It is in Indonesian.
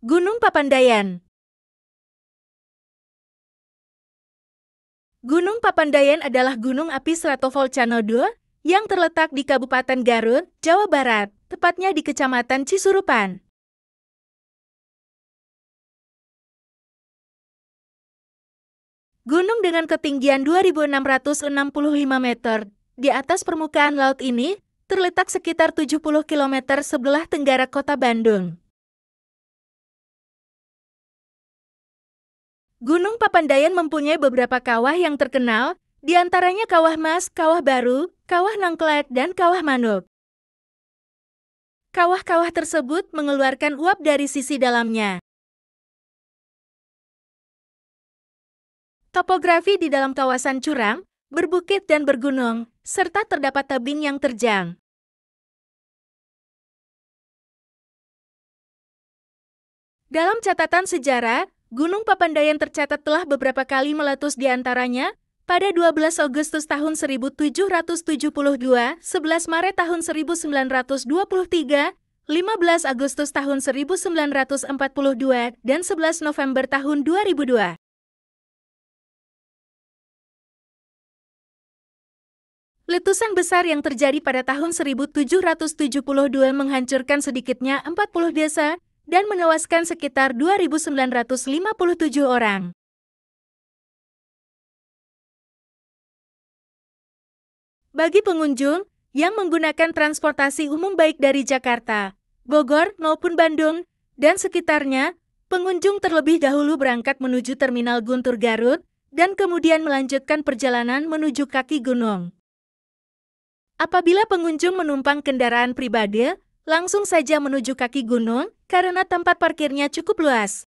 Gunung Papandayan Gunung Papandayan adalah gunung api stratovolcano 2 yang terletak di Kabupaten Garut, Jawa Barat, tepatnya di Kecamatan Cisurupan. Gunung dengan ketinggian 2.665 meter di atas permukaan laut ini terletak sekitar 70 km sebelah tenggara kota Bandung. Gunung Papandayan mempunyai beberapa kawah yang terkenal, di antaranya Kawah Mas, Kawah Baru, Kawah Nangklet, dan Kawah Manuk. Kawah-kawah tersebut mengeluarkan uap dari sisi dalamnya. Topografi di dalam kawasan Curang berbukit dan bergunung, serta terdapat tebing yang terjang. Dalam catatan sejarah, Gunung Papandayan tercatat telah beberapa kali meletus di antaranya pada 12 Agustus tahun 1772, 11 Maret tahun 1923, 15 Agustus tahun 1942, dan 11 November tahun 2002. Letusan besar yang terjadi pada tahun 1772 menghancurkan sedikitnya 40 desa, dan menewaskan sekitar 2.957 orang. Bagi pengunjung yang menggunakan transportasi umum baik dari Jakarta, Bogor maupun Bandung, dan sekitarnya, pengunjung terlebih dahulu berangkat menuju Terminal Guntur Garut dan kemudian melanjutkan perjalanan menuju kaki gunung. Apabila pengunjung menumpang kendaraan pribadi, Langsung saja menuju kaki gunung, karena tempat parkirnya cukup luas.